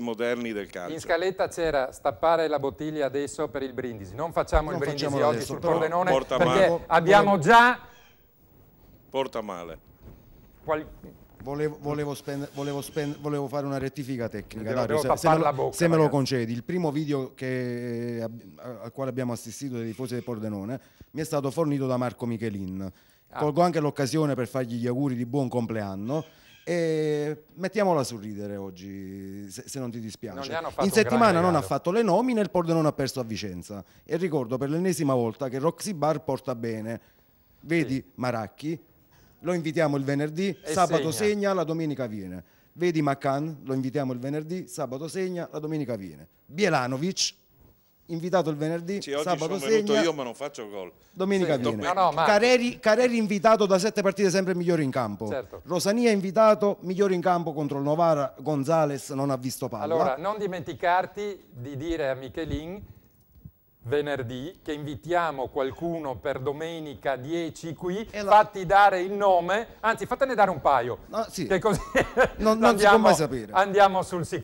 moderni del calcio. In scaletta c'era stappare la bottiglia adesso per il brindisi. Non facciamo non il brindisi facciamo oggi adesso, sul Pordenone perché male. abbiamo già... Porta male. Qual... Volevo, volevo, spend, volevo, spend, volevo, fare una rettifica tecnica, Dario, se, se, me lo, bocca, se me lo, concedi. Il primo video che, eh, al quale abbiamo assistito dei tifosi del Pordenone mi è stato fornito da Marco Michelin. Ah. Colgo anche l'occasione per fargli gli auguri di buon compleanno e mettiamola a sorridere oggi, se, se non ti dispiace. Non In settimana non ha fatto le nomine, il Pordenone ha perso a Vicenza. E ricordo per l'ennesima volta che Roxy Bar porta bene. Vedi sì. Maracchi, lo invitiamo il venerdì, e sabato segna. segna, la domenica viene. Vedi Macan, lo invitiamo il venerdì, sabato segna, la domenica viene. Bielanovic invitato il venerdì, sì, sabato segna, io ma non faccio gol. Domenica sì, viene. No, no, Careri, Careri, invitato da sette partite sempre migliore in campo. Certo. Rosania invitato migliore in campo contro il Novara, Gonzales non ha visto palla. Allora, non dimenticarti di dire a Michelin venerdì che invitiamo qualcuno per domenica 10 qui, la... fatti dare il nome, anzi fatene dare un paio, no, sì. che così non, non andiamo, si può mai sapere. andiamo sul sicuro.